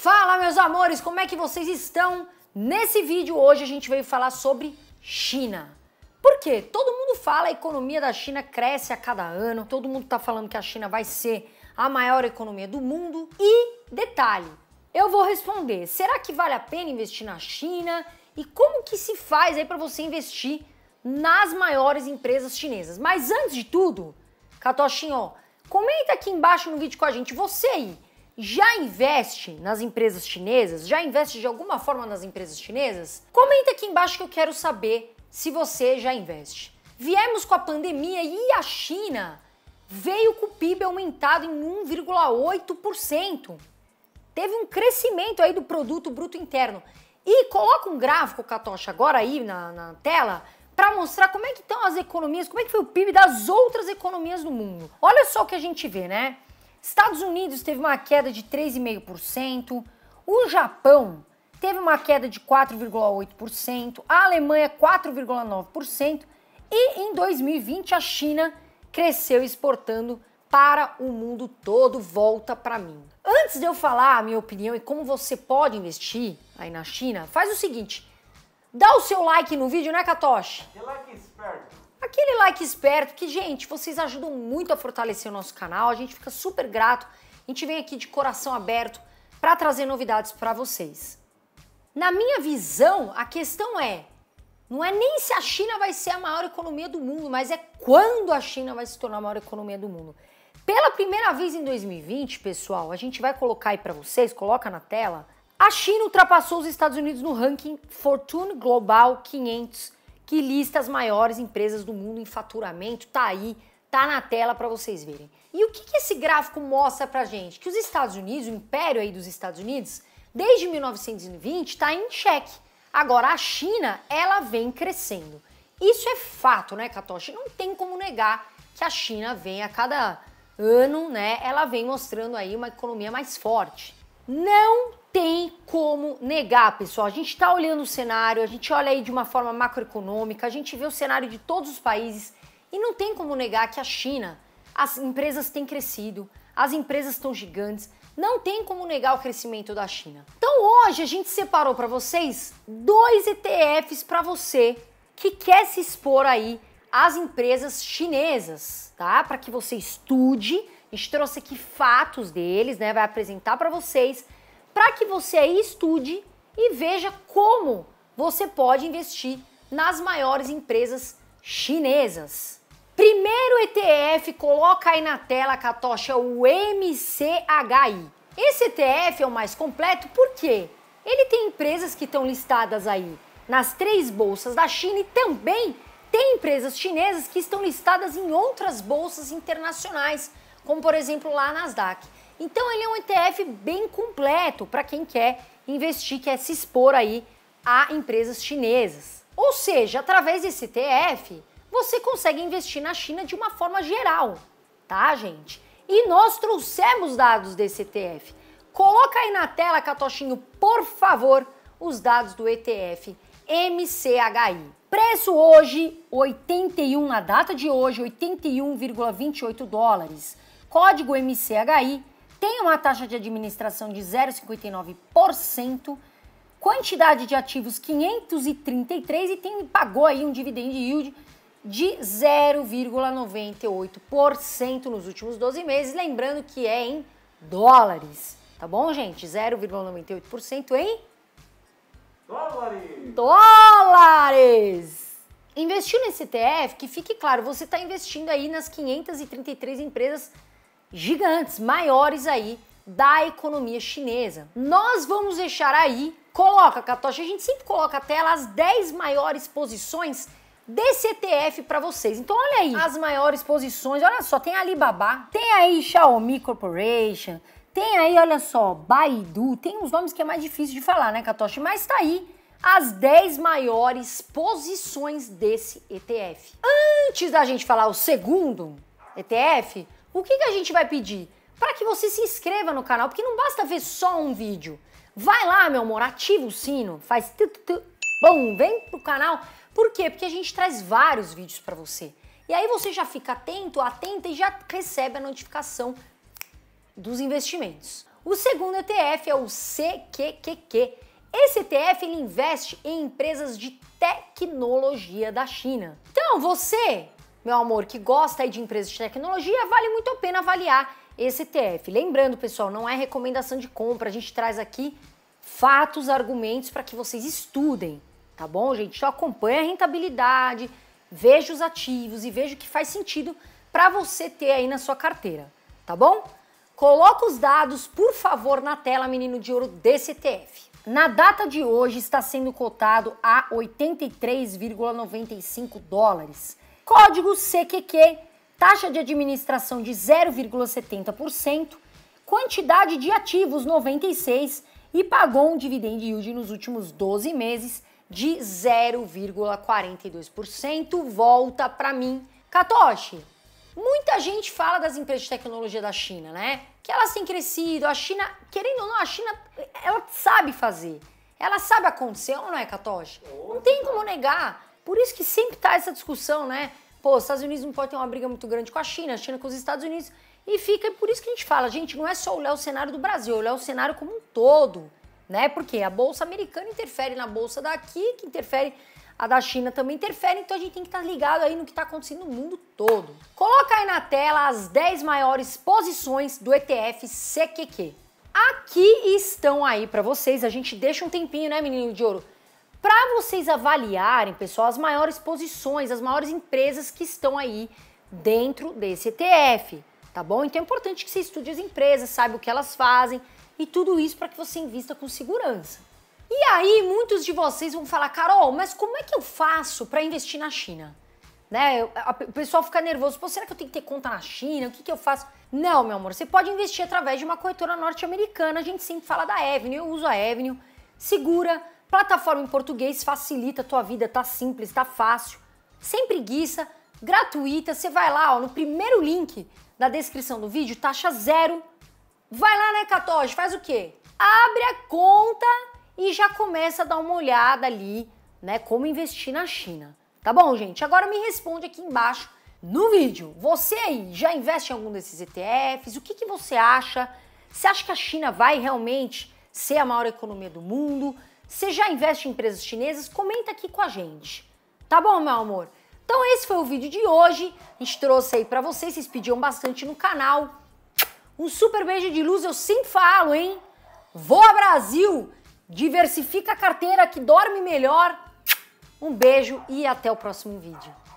Fala, meus amores, como é que vocês estão? Nesse vídeo hoje a gente veio falar sobre China. Por quê? Todo mundo fala a economia da China cresce a cada ano, todo mundo tá falando que a China vai ser a maior economia do mundo. E detalhe, eu vou responder, será que vale a pena investir na China? E como que se faz aí para você investir nas maiores empresas chinesas? Mas antes de tudo, Catochinho, ó, comenta aqui embaixo no vídeo com a gente, você aí, já investe nas empresas chinesas? Já investe de alguma forma nas empresas chinesas? Comenta aqui embaixo que eu quero saber se você já investe. Viemos com a pandemia e a China veio com o PIB aumentado em 1,8%. Teve um crescimento aí do produto bruto interno. E coloca um gráfico, Catocha, agora aí na, na tela, para mostrar como é que estão as economias, como é que foi o PIB das outras economias do mundo. Olha só o que a gente vê, né? Estados Unidos teve uma queda de 3,5%, o Japão teve uma queda de 4,8%, a Alemanha 4,9% e em 2020 a China cresceu exportando para o mundo todo, volta para mim. Antes de eu falar a minha opinião e como você pode investir aí na China, faz o seguinte: dá o seu like no vídeo, né, Katoshi? Dê like aquele like esperto que, gente, vocês ajudam muito a fortalecer o nosso canal, a gente fica super grato. A gente vem aqui de coração aberto para trazer novidades para vocês. Na minha visão, a questão é: não é nem se a China vai ser a maior economia do mundo, mas é quando a China vai se tornar a maior economia do mundo. Pela primeira vez em 2020, pessoal, a gente vai colocar aí para vocês, coloca na tela, a China ultrapassou os Estados Unidos no ranking Fortune Global 500 que lista as maiores empresas do mundo em faturamento, tá aí, tá na tela para vocês verem. E o que, que esse gráfico mostra pra gente? Que os Estados Unidos, o império aí dos Estados Unidos, desde 1920 está em cheque. Agora a China, ela vem crescendo. Isso é fato, né, Katoshi? Não tem como negar que a China vem a cada ano, né, ela vem mostrando aí uma economia mais forte. Não tem como negar, pessoal. A gente está olhando o cenário, a gente olha aí de uma forma macroeconômica, a gente vê o cenário de todos os países e não tem como negar que a China, as empresas têm crescido, as empresas estão gigantes, não tem como negar o crescimento da China. Então hoje a gente separou para vocês dois ETFs para você que quer se expor aí às empresas chinesas, tá? Para que você estude, a gente trouxe aqui fatos deles, né? Vai apresentar para vocês para que você estude e veja como você pode investir nas maiores empresas chinesas. Primeiro ETF, coloca aí na tela, Catocha, o MCHI. Esse ETF é o mais completo porque ele tem empresas que estão listadas aí nas três bolsas da China e também tem empresas chinesas que estão listadas em outras bolsas internacionais, como por exemplo lá a Nasdaq. Então ele é um ETF bem completo para quem quer investir, quer se expor aí a empresas chinesas. Ou seja, através desse ETF, você consegue investir na China de uma forma geral, tá, gente? E nós trouxemos dados desse ETF. Coloca aí na tela, Catochinho, por favor, os dados do ETF MCHI. Preço hoje 81 na data de hoje, 81,28 dólares. Código MCHI tem uma taxa de administração de 0,59%, quantidade de ativos 533 e tem, pagou aí um dividend yield de 0,98% nos últimos 12 meses, lembrando que é em dólares, tá bom, gente? 0,98% em dólares. Dólares. Investiu nesse ETF, que fique claro, você está investindo aí nas 533 empresas gigantes, maiores aí da economia chinesa. Nós vamos deixar aí, coloca, Katoshi, a gente sempre coloca a tela as 10 maiores posições desse ETF para vocês. Então olha aí as maiores posições, olha só, tem Alibaba, tem aí Xiaomi Corporation, tem aí, olha só, Baidu, tem uns nomes que é mais difícil de falar, né, Katoshi? Mas tá aí as 10 maiores posições desse ETF. Antes da gente falar o segundo ETF, o que, que a gente vai pedir? Para que você se inscreva no canal, porque não basta ver só um vídeo. Vai lá, meu amor, ativa o sino, faz tu, tu, tu, bom, vem pro canal. Por quê? Porque a gente traz vários vídeos para você. E aí você já fica atento, atenta e já recebe a notificação dos investimentos. O segundo ETF é o CQQQ. Esse ETF ele investe em empresas de tecnologia da China. Então, você meu amor, que gosta de empresas de tecnologia, vale muito a pena avaliar esse ETF. Lembrando, pessoal, não é recomendação de compra, a gente traz aqui fatos, argumentos para que vocês estudem, tá bom, gente? Só então, acompanha a rentabilidade, veja os ativos e veja o que faz sentido para você ter aí na sua carteira, tá bom? Coloca os dados, por favor, na tela, menino de ouro, desse ETF. Na data de hoje está sendo cotado a 83,95 dólares código CQQ, taxa de administração de 0,70%, quantidade de ativos 96 e pagou um dividend yield nos últimos 12 meses de 0,42%. Volta para mim. Katoshi, muita gente fala das empresas de tecnologia da China, né? Que elas têm crescido, a China, querendo ou não, a China, ela sabe fazer. Ela sabe acontecer ou não é, Katoshi? Não tem como negar. Por isso que sempre tá essa discussão, né? Pô, os Estados Unidos não pode ter uma briga muito grande com a China, a China com os Estados Unidos. E fica, E é por isso que a gente fala, gente, não é só olhar o cenário do Brasil, olhar o cenário como um todo, né? Porque a bolsa americana interfere na bolsa daqui, que interfere a da China também interfere, então a gente tem que estar tá ligado aí no que está acontecendo no mundo todo. Coloca aí na tela as 10 maiores posições do ETF CQQ. Aqui estão aí para vocês, a gente deixa um tempinho, né, menino de ouro? Para vocês avaliarem, pessoal, as maiores posições, as maiores empresas que estão aí dentro desse ETF, tá bom? Então é importante que você estude as empresas, saiba o que elas fazem e tudo isso para que você invista com segurança. E aí, muitos de vocês vão falar, Carol, mas como é que eu faço para investir na China? Né? O pessoal fica nervoso, pô, será que eu tenho que ter conta na China? O que, que eu faço? Não, meu amor, você pode investir através de uma corretora norte-americana, a gente sempre fala da Avenue, eu uso a Avenue, segura, Plataforma em português facilita a tua vida, tá simples, tá fácil, sem preguiça, gratuita. Você vai lá, ó, no primeiro link da descrição do vídeo, taxa zero. Vai lá né, Ecatoge, faz o quê? Abre a conta e já começa a dar uma olhada ali, né, como investir na China. Tá bom, gente? Agora me responde aqui embaixo no vídeo. Você aí já investe em algum desses ETFs? O que, que você acha? Você acha que a China vai realmente ser a maior economia do mundo? Você já investe em empresas chinesas? Comenta aqui com a gente. Tá bom, meu amor? Então esse foi o vídeo de hoje. A gente trouxe aí para vocês, vocês pediam bastante no canal. Um super beijo de luz, eu sempre falo, hein? Vou ao Brasil! Diversifica a carteira que dorme melhor. Um beijo e até o próximo vídeo.